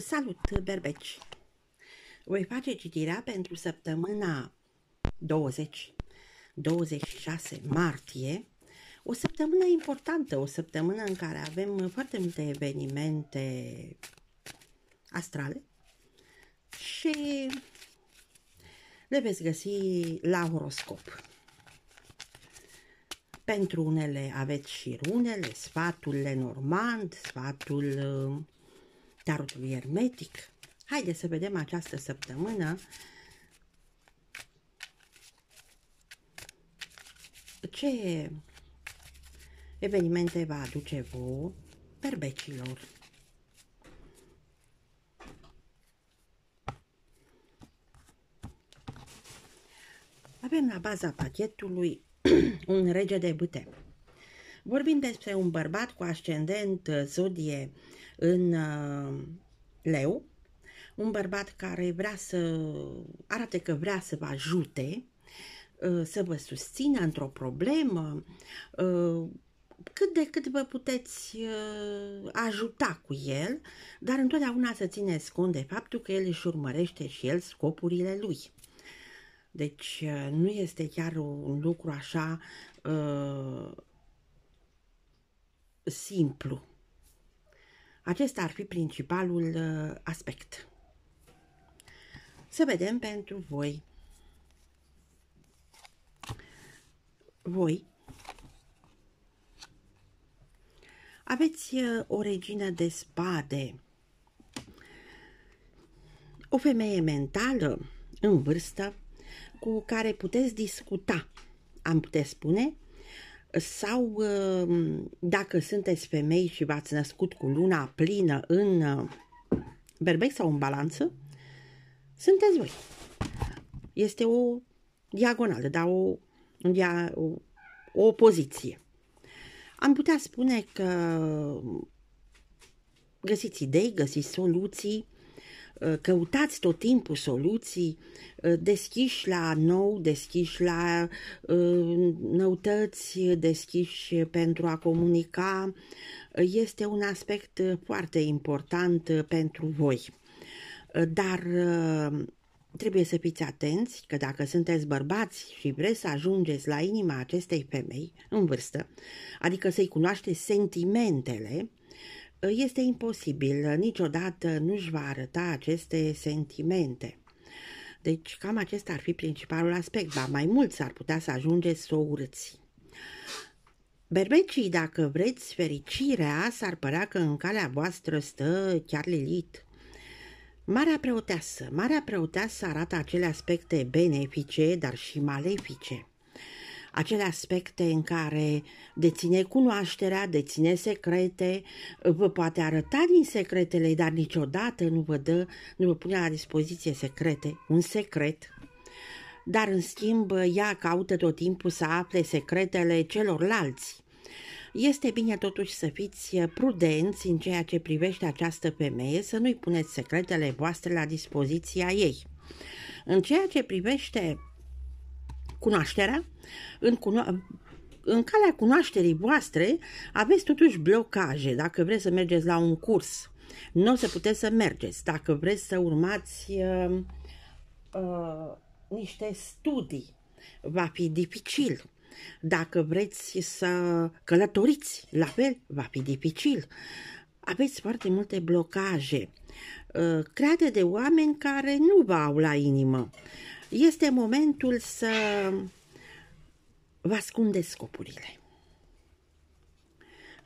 Salut, berbeci! Voi face citirea pentru săptămâna 20-26 martie, o săptămână importantă, o săptămână în care avem foarte multe evenimente astrale și le veți găsi la horoscop. Pentru unele aveți și runele, sfatul Lenormand, sfatul tarotului ermetic. Haideți să vedem această săptămână ce evenimente va aduce vouă berbecilor. Avem la baza pachetului un rege de bute. Vorbim despre un bărbat cu ascendent zodie în uh, leu, un bărbat care vrea să arate că vrea să vă ajute, uh, să vă susțină într-o problemă, uh, cât de cât vă puteți ajuta cu el, dar întotdeauna să țineți cont de faptul că el își urmărește și el scopurile lui. Deci nu este chiar un lucru așa simplu. Acesta ar fi principalul uh, aspect. Să vedem pentru voi. Voi aveți uh, o regină de spade, o femeie mentală în vârstă cu care puteți discuta, am putea spune, sau um, dacă sunteți femei și v-ați născut cu luna plină în uh, berbec sau în balanță, sunteți voi. Este o diagonală, dar o, o, o opoziție. Am putea spune că găsiți idei, găsiți soluții, Uh, căutați tot timpul soluții, uh, deschiși la nou, deschiși la uh, noutăți, deschiși pentru a comunica, este un aspect foarte important pentru voi. Dar trebuie să fiți atenți că dacă sunteți bărbați și vreți să ajungeți la inima acestei femei în vârstă, adică să-i cunoașteți sentimentele, este imposibil, niciodată nu-și va arăta aceste sentimente. Deci cam acesta ar fi principalul aspect, dar mai mult s-ar putea să ajunge să o urâți. Berbecii, dacă vreți fericirea, s-ar părea că în calea voastră stă chiar lilit. Marea preoteasă. Marea preoteasă arată acele aspecte benefice, dar și malefice acele aspecte în care deține cunoașterea, deține secrete, vă poate arăta din secretele, dar niciodată nu vă dă, nu vă pune la dispoziție secrete, un secret. Dar, în schimb, ea caută tot timpul să afle secretele celorlalți. Este bine totuși să fiți prudenți în ceea ce privește această femeie, să nu-i puneți secretele voastre la dispoziția ei. În ceea ce privește cunoașterea, în, cuno- în calea cunoașterii voastre aveți totuși blocaje dacă vreți să mergeți la un curs. Nu o să puteți să mergeți dacă vreți să urmați uh, uh, niște studii. Va fi dificil. Dacă vreți să călătoriți, la fel, va fi dificil. Aveți foarte multe blocaje uh, create de oameni care nu vă au la inimă. Uh, este momentul să vă ascundeți scopurile.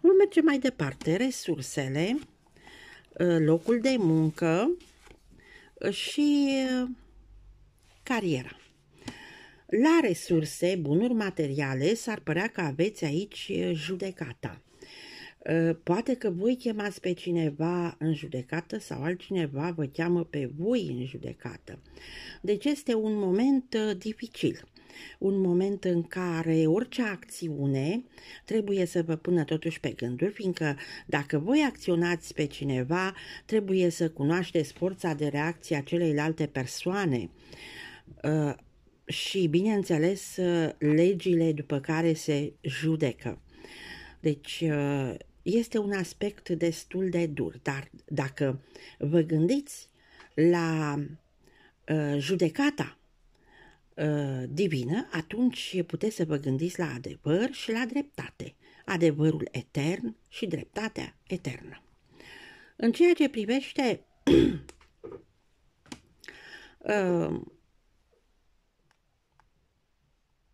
Vom merge mai departe. Resursele, ă, locul de muncă și ă, cariera. La resurse, bunuri materiale, s-ar părea că aveți aici ă, judecata Ă, poate că voi chemați pe cineva în judecată sau altcineva vă cheamă pe voi în judecată. Deci este un moment ă, dificil un moment în care orice acțiune trebuie să vă pună totuși pe gânduri, fiindcă dacă voi acționați pe cineva, trebuie să cunoașteți forța de reacție a celeilalte persoane. Ă, și, bineînțeles, legile după care se judecă. Deci este un aspect destul de dur, dar dacă vă gândiți la uh, judecata uh, divină, atunci puteți să vă gândiți la adevăr și la dreptate, adevărul etern și dreptatea eternă. În ceea ce privește uh,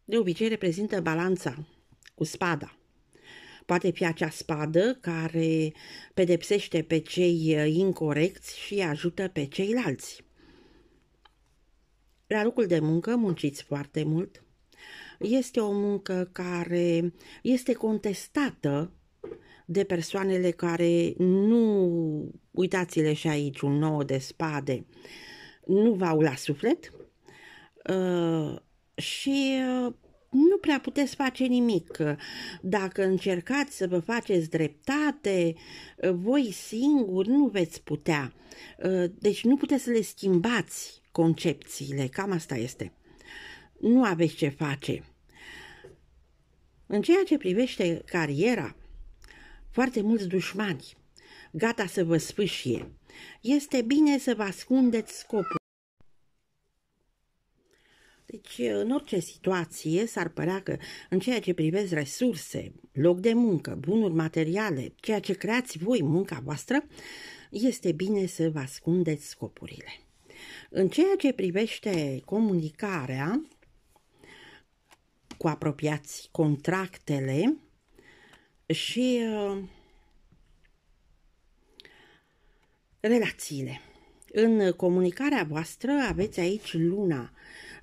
de obicei reprezintă balanța cu spada poate fi acea spadă care pedepsește pe cei uh, incorrecți și ajută pe ceilalți. La locul de muncă munciți foarte mult. Este o muncă care este contestată de persoanele care nu, uitați-le și aici, un nou de spade, nu v-au la suflet uh, și uh, nu prea puteți face nimic. Dacă încercați să vă faceți dreptate, voi singuri nu veți putea. Deci nu puteți să le schimbați concepțiile, cam asta este. Nu aveți ce face. În ceea ce privește cariera, foarte mulți dușmani, gata să vă spâșie. Este bine să vă ascundeți scopul. Deci, în orice situație, s-ar părea că în ceea ce privesc resurse, loc de muncă, bunuri materiale, ceea ce creați voi, munca voastră, este bine să vă ascundeți scopurile. În ceea ce privește comunicarea cu apropiați contractele și uh, relațiile. În comunicarea voastră aveți aici luna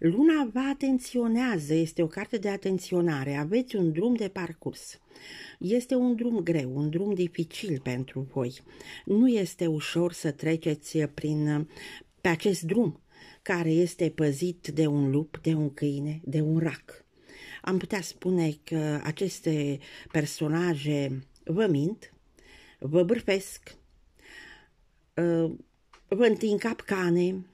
Luna vă atenționează, este o carte de atenționare, aveți un drum de parcurs. Este un drum greu, un drum dificil pentru voi. Nu este ușor să treceți prin, pe acest drum care este păzit de un lup, de un câine, de un rac. Am putea spune că aceste personaje vă mint, vă bârfesc, vă întind capcane,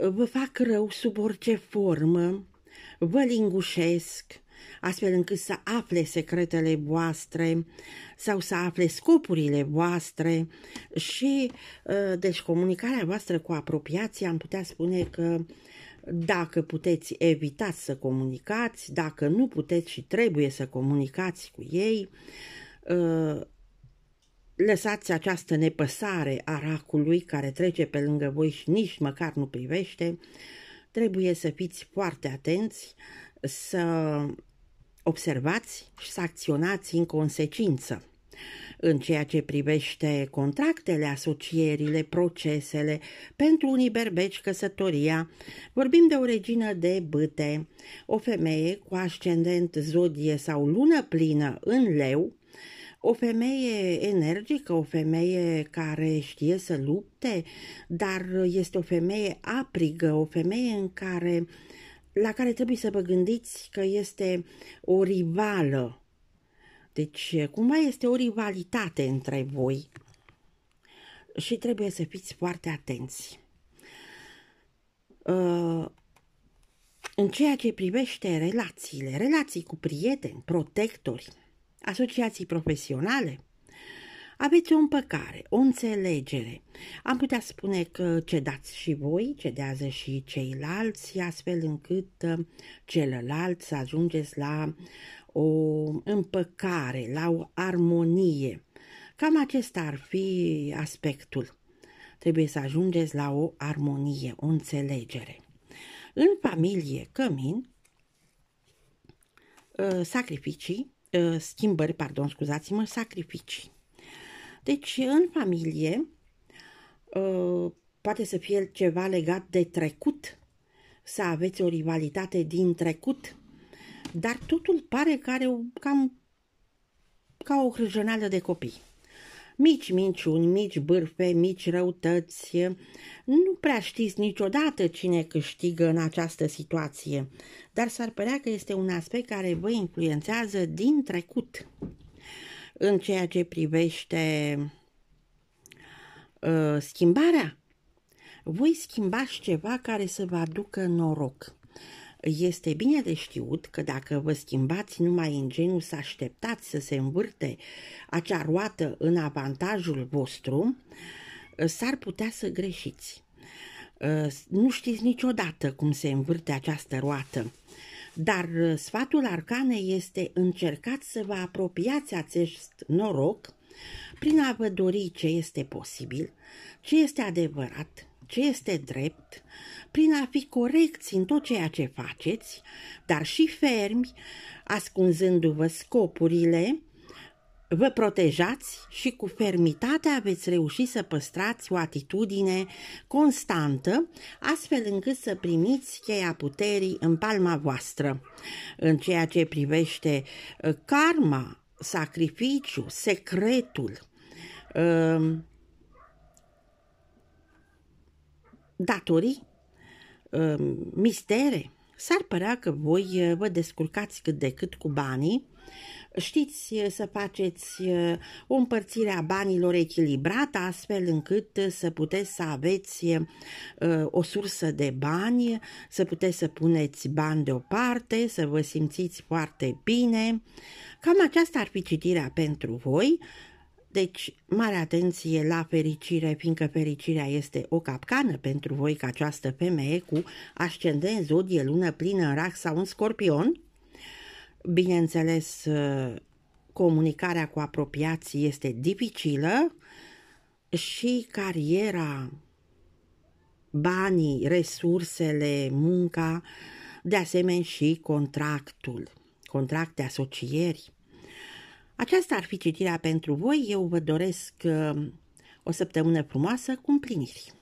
vă fac rău sub orice formă, vă lingușesc, astfel încât să afle secretele voastre sau să afle scopurile voastre și, uh, deci, comunicarea voastră cu apropiația, am putea spune că dacă puteți, evitați să comunicați, dacă nu puteți și trebuie să comunicați cu ei, uh, Lăsați această nepăsare a racului care trece pe lângă voi și nici măcar nu privește. Trebuie să fiți foarte atenți, să observați și să acționați în consecință. În ceea ce privește contractele, asocierile, procesele, pentru unii berbeci căsătoria, vorbim de o regină de băte, o femeie cu ascendent zodie sau lună plină în leu, o femeie energică, o femeie care știe să lupte, dar este o femeie aprigă, o femeie în care, la care trebuie să vă gândiți că este o rivală. Deci, cumva este o rivalitate între voi și trebuie să fiți foarte atenți. Uh, în ceea ce privește relațiile, relații cu prieteni, protectori, asociații profesionale, aveți o împăcare, o înțelegere. Am putea spune că cedați și voi, cedează și ceilalți, astfel încât uh, celălalt să ajungeți la o împăcare, la o armonie. Cam acesta ar fi aspectul. Trebuie să ajungeți la o armonie, o înțelegere. În familie, cămin, uh, sacrificii, Uh, schimbări, pardon, scuzați-mă, sacrificii. Deci, în familie, uh, poate să fie ceva legat de trecut, să aveți o rivalitate din trecut, dar totul pare că are cam ca o hrăjăneală de copii mici minciuni, mici bârfe, mici răutăți. Nu prea știți niciodată cine câștigă în această situație, dar s-ar părea că este un aspect care vă influențează din trecut. În ceea ce privește uh, schimbarea, voi schimbați ceva care să vă aducă noroc. Este bine de știut că dacă vă schimbați numai în genul să așteptați să se învârte acea roată în avantajul vostru, s-ar putea să greșiți. Ă, nu știți niciodată cum se învârte această roată. Dar sfatul arcanei este încercați să vă apropiați acest noroc prin a vă dori ce este posibil, ce este adevărat, ce este drept, prin a fi corecți în tot ceea ce faceți, dar și fermi, ascunzându-vă scopurile, vă protejați și cu fermitate veți reuși să păstrați o atitudine constantă, astfel încât să primiți cheia puterii în palma voastră. În ceea ce privește eh, karma, sacrificiu, secretul, eh, datorii, um, mistere, s-ar părea că voi uh, vă descurcați cât de cât cu banii, știți uh, să faceți uh, o împărțire a banilor echilibrată, astfel încât să puteți să aveți o sursă de bani, să puteți să puneți bani deoparte, să vă simțiți foarte bine. Cam aceasta ar fi citirea pentru voi. Deci, mare atenție la fericire, fiindcă fericirea este o capcană pentru voi că această femeie cu ascendent, zodie, lună plină în rac sau în scorpion. Bineînțeles, comunicarea cu apropiații este dificilă și cariera, banii, resursele, munca, de asemenea și contractul, contract de asocieri aceasta ar fi citirea pentru voi. Eu vă doresc uh, o săptămână frumoasă cu împliniri.